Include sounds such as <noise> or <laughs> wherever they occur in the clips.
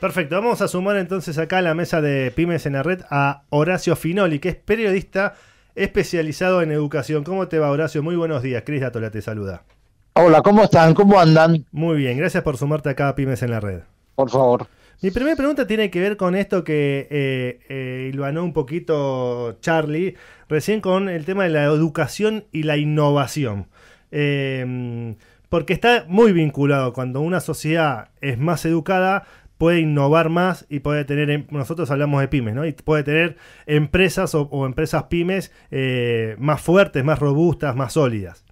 Perfecto, vamos a sumar entonces acá a la mesa de Pymes en la Red a Horacio Finoli, que es periodista especializado en educación. ¿Cómo te va, Horacio? Muy buenos días. Cris Datola te saluda. Hola, ¿cómo están? ¿Cómo andan? Muy bien, gracias por sumarte acá a Pymes en la Red. Por favor. Mi primera pregunta tiene que ver con esto que eh, eh un poquito Charlie recién con el tema de la educación y la innovación. Eh, porque está muy vinculado. Cuando una sociedad es más educada, puede innovar más y puede tener, em, nosotros hablamos de pymes, ¿no? Y puede tener empresas o, empresas pymes eh, más fuertes, más robustas, más sólidas.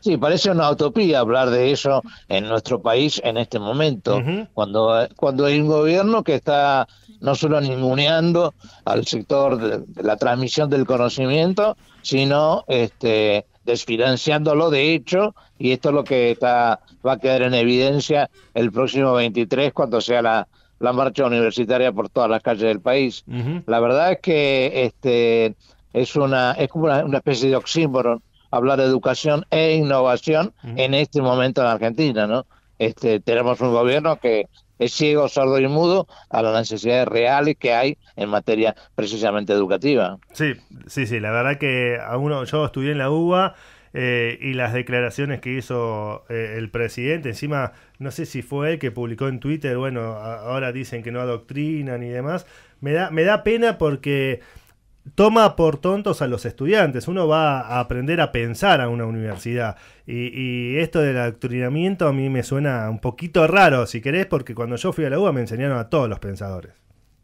Sí, parece una utopía hablar de eso en nuestro país en este momento, cuando, cuando hay un gobierno que está no solo ninguneando al sector de, la transmisión del conocimiento, sino este, desfinanciándolo de hecho, y esto es lo que está, va a quedar en evidencia el próximo 23 cuando sea la, la marcha universitaria por todas las calles del país. La verdad es que este es una es como una, especie de oxímoron hablar de educación e innovación en este momento en Argentina, ¿no? Este tenemos un gobierno que es ciego, sordo y mudo a las necesidades reales que hay en materia precisamente educativa. Sí, sí, sí, la verdad que a uno, yo estudié en la UBA. Eh, y las declaraciones que hizo eh, el presidente, encima no sé si fue él que publicó en Twitter, bueno, ahora dicen que no adoctrinan ni demás, me da, me da pena porque toma por tontos a los estudiantes. Uno va a aprender a pensar a una universidad. Y, esto del adoctrinamiento a mí me suena un poquito raro, si querés, porque cuando yo fui a la UBA me enseñaron a todos los pensadores.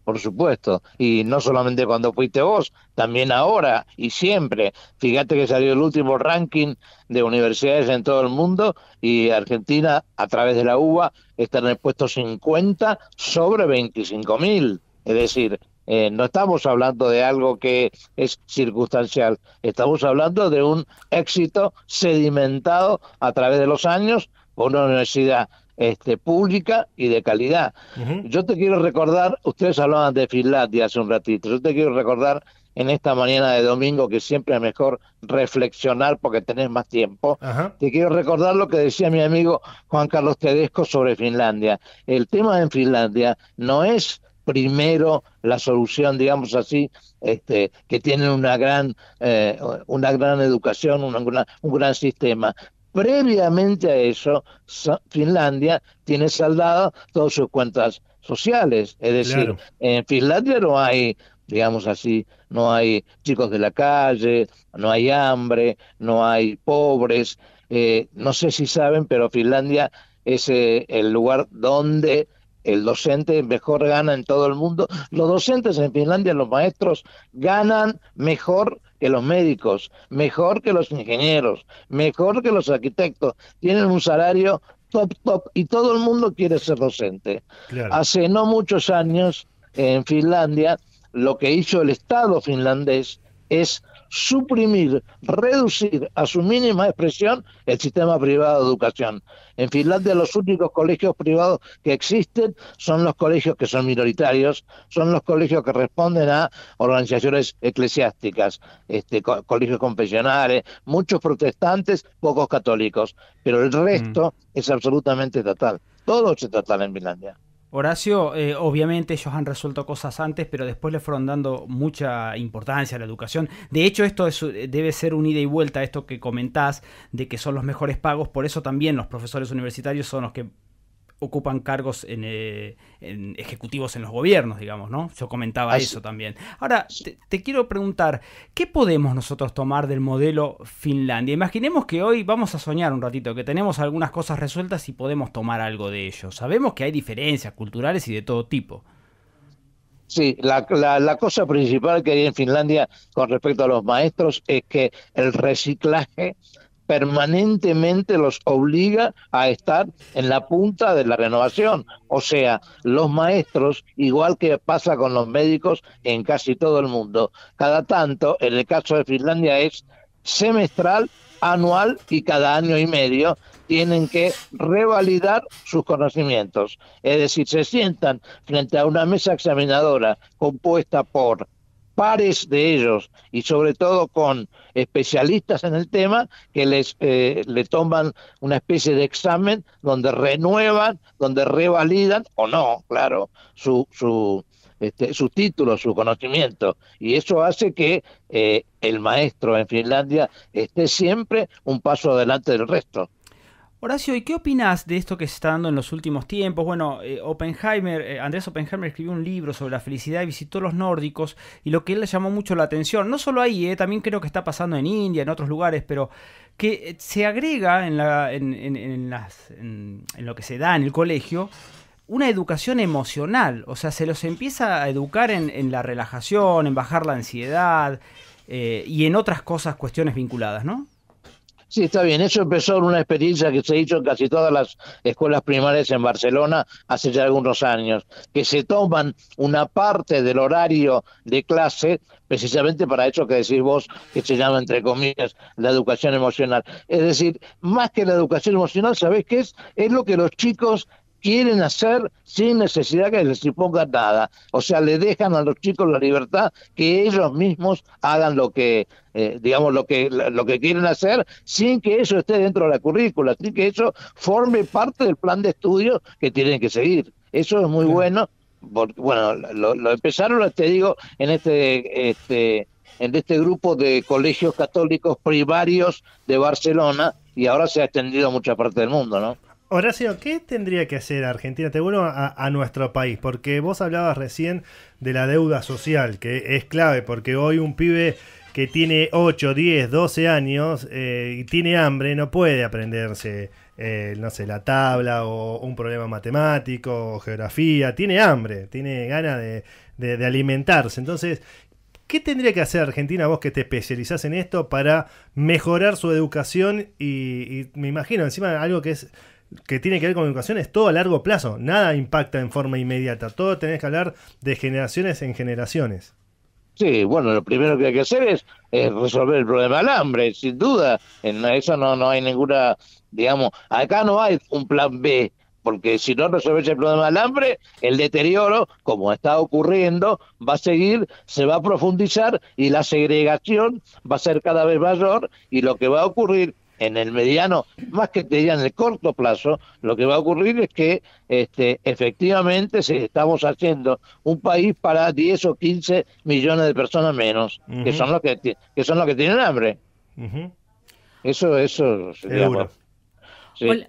Por supuesto, y no solamente cuando fuiste vos, también ahora y siempre. Fíjate que salió el último ranking de universidades en todo el mundo y Argentina, a través de la UBA, está en el puesto 50 sobre 25.000. mil. Es decir, eh, no estamos hablando de algo que es circunstancial, estamos hablando de un éxito sedimentado a través de los años por una universidad este, pública y de calidad. Yo te quiero recordar, ustedes hablaban de Finlandia hace un ratito, yo te quiero recordar en esta mañana de domingo que siempre es mejor reflexionar porque tenés más tiempo. Te quiero recordar lo que decía mi amigo Juan Carlos Tedesco sobre Finlandia. El tema en Finlandia no es primero la solución, digamos así, este, que tienen una gran, eh, una gran educación, una, un gran sistema. Previamente a eso, Finlandia tiene saldado todas sus cuentas sociales. Es decir, en Finlandia no hay, digamos así, no hay chicos de la calle, no hay hambre, no hay pobres. Eh, no sé si saben, pero Finlandia es eh, el lugar donde el docente mejor gana en todo el mundo. Los docentes en Finlandia, los maestros, ganan mejor que los médicos, mejor que los ingenieros, mejor que los arquitectos. Tienen un salario top, top, y todo el mundo quiere ser docente. Hace no muchos años, en Finlandia, lo que hizo el Estado finlandés es suprimir, reducir a su mínima expresión el sistema privado de educación. En Finlandia los únicos colegios privados que existen son los colegios que son minoritarios, son los colegios que responden a organizaciones eclesiásticas, este, colegios confesionales, muchos protestantes, pocos católicos, pero el mm. resto es absolutamente estatal. Todo es estatal en Finlandia. Horacio, eh, obviamente ellos han resuelto cosas antes, pero después le fueron dando mucha importancia a la educación. De hecho, esto debe ser un ida y vuelta, a esto que comentás, de que son los mejores pagos, por eso también los profesores universitarios son los que ocupan cargos eh, en, ejecutivos en los gobiernos, digamos, ¿no? Yo comentaba eso también. Ahora, te, quiero preguntar, ¿qué podemos nosotros tomar del modelo Finlandia? Imaginemos que hoy vamos a soñar un ratito, que tenemos algunas cosas resueltas y podemos tomar algo de ello. Sabemos que hay diferencias culturales y de todo tipo. Sí, la cosa principal que hay en Finlandia con respecto a los maestros es que el reciclaje permanentemente los obliga a estar en la punta de la renovación. O sea, los maestros, igual que pasa con los médicos en casi todo el mundo, cada tanto, en el caso de Finlandia es semestral, anual y cada año y medio tienen que revalidar sus conocimientos. Es decir, se sientan frente a una mesa examinadora compuesta por pares de ellos y sobre todo con especialistas en el tema que les eh, le toman una especie de examen donde renuevan, donde revalidan o no, claro, su, su, este, su título, su conocimiento. Y eso hace que eh, el maestro en Finlandia esté siempre un paso adelante del resto. Horacio, ¿y qué opinas de esto que se está dando en los últimos tiempos? Bueno, eh, Oppenheimer, eh, Andrés Oppenheimer escribió un libro sobre la felicidad y visitó los nórdicos y lo que él le llamó mucho la atención, no solo ahí, eh, también creo que está pasando en India, en otros lugares, pero que se agrega en, la, en lo que se da en el colegio una educación emocional, o sea, se los empieza a educar en, la relajación, en bajar la ansiedad y en otras cosas, cuestiones vinculadas, ¿no? Sí, está bien. Eso empezó en una experiencia que se hizo en casi todas las escuelas primarias en Barcelona hace ya algunos años, que se toman una parte del horario de clase precisamente para eso que decís vos, que se llama, entre comillas, la educación emocional. Es decir, más que la educación emocional, ¿sabés qué es? Es lo que los chicos quieren hacer sin necesidad que les imponga nada. O sea, le dejan a los chicos la libertad que ellos mismos hagan lo que, eh, digamos, lo que, lo que quieren hacer sin que eso esté dentro de la currícula, sin que eso forme parte del plan de estudio que tienen que seguir. Eso es muy bueno, porque, bueno, lo, empezaron, te digo, en este... este en este grupo de colegios católicos primarios de Barcelona y ahora se ha extendido a mucha parte del mundo, ¿no? Horacio, ¿qué tendría que hacer Argentina? Te vuelvo a, a, nuestro país, porque vos hablabas recién de la deuda social, que es clave, porque hoy un pibe que tiene 8, 10, 12 años eh, y tiene hambre no puede aprenderse, eh, no sé, la tabla o un problema matemático o geografía, tiene hambre, tiene ganas de, alimentarse. Entonces, ¿Qué tendría que hacer Argentina, vos que te especializás en esto, para mejorar su educación? y, me imagino, encima, algo que es que tiene que ver con educación es todo a largo plazo. Nada impacta en forma inmediata. Todo tenés que hablar de generaciones en generaciones. Sí, bueno, lo primero que hay que hacer es, resolver el problema del hambre, sin duda. En eso no, no hay ninguna, digamos, acá no hay un plan B, porque si no resolvés el problema del hambre, el deterioro, como está ocurriendo, va a seguir, se va a profundizar y la segregación va a ser cada vez mayor y lo que va a ocurrir en el mediano, más que te diría en el corto plazo, lo que va a ocurrir es que este, efectivamente estamos haciendo un país para 10 o 15 millones de personas menos, que son los que, que son los que tienen hambre. Eso, eso. Digamos,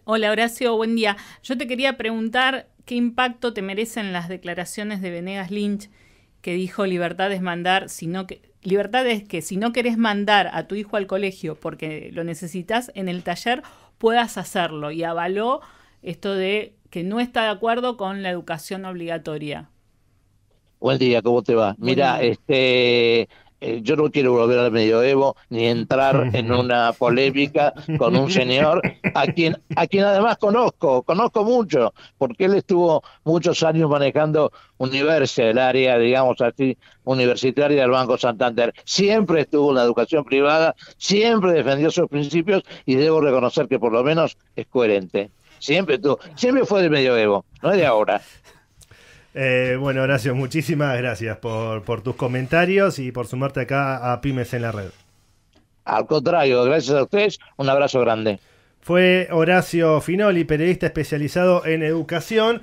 hola Horacio, buen día. Yo te quería preguntar qué impacto te merecen las declaraciones de Venegas Lynch que dijo libertad es mandar, sino que Libertad es que si no querés mandar a tu hijo al colegio porque lo necesitas en el taller, puedas hacerlo. Y avaló esto de que no está de acuerdo con la educación obligatoria. Buen día, ¿cómo te va? Mira, este eh, yo no quiero volver al medioevo ni entrar en <laughs> una polémica con un señor a quien, a quien además conozco, conozco mucho, porque él estuvo muchos años manejando Universia, el área, digamos así, universitaria del Banco Santander. Siempre estuvo en la educación privada, siempre defendió sus principios y debo reconocer que por lo menos es coherente. Siempre tú siempre fue del medioevo, no es de ahora. Eh, bueno, Horacio, muchísimas gracias por, por tus comentarios y por sumarte acá a Pymes en la red. Al contrario, gracias a ustedes, un abrazo grande. Fue Horacio Finoli, periodista especializado en educación.